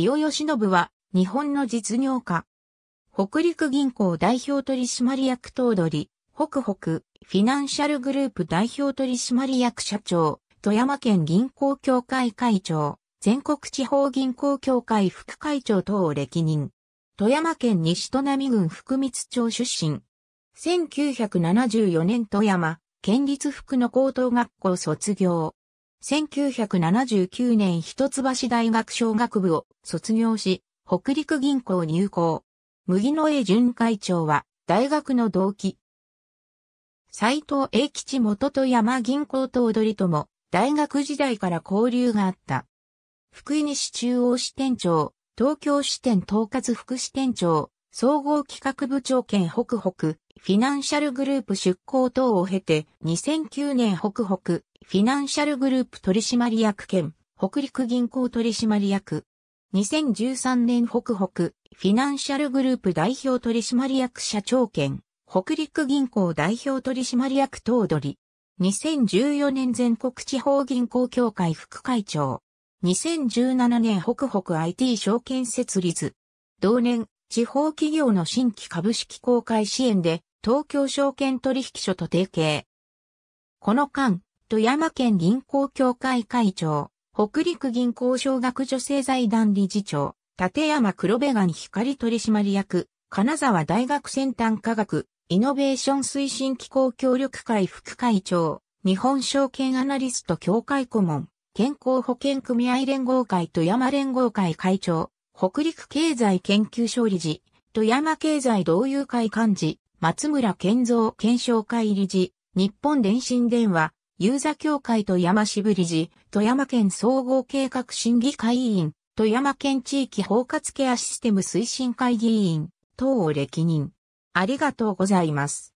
伊予義信は、日本の実業家。北陸銀行代表取締役頭取、北北、フィナンシャルグループ代表取締役社長、富山県銀行協会会長、全国地方銀行協会副会長等を歴任。富山県西砺波郡福光町出身。1974年富山、県立福の高等学校卒業。1979年一橋大学商学部を卒業し、北陸銀行入行。麦野江巡会長は大学の同期。斎藤英吉元と山銀行と踊りとも大学時代から交流があった。福井西中央支店長、東京支店統括副支店長、総合企画部長兼北北、フィナンシャルグループ出向等を経て、2009年北北、フィナンシャルグループ取締役兼、北陸銀行取締役。2013年北北、フィナンシャルグループ代表取締役社長兼、北陸銀行代表取締役頭取。2014年全国地方銀行協会副会長。2017年北北 IT 証券設立。同年、地方企業の新規株式公開支援で、東京証券取引所と提携。この間、富山県銀行協会会長、北陸銀行小学女性財団理事長、立山黒部岩光取締役、金沢大学先端科学、イノベーション推進機構協力会副会長、日本証券アナリスト協会顧問、健康保険組合連合会富山連合会会長、北陸経済研究所理事、富山経済同友会幹事、松村健造検証会理事、日本電信電話、ユーザ協会富山支部理事、富山県総合計画審議会委員、富山県地域包括ケアシステム推進会議員等を歴任。ありがとうございます。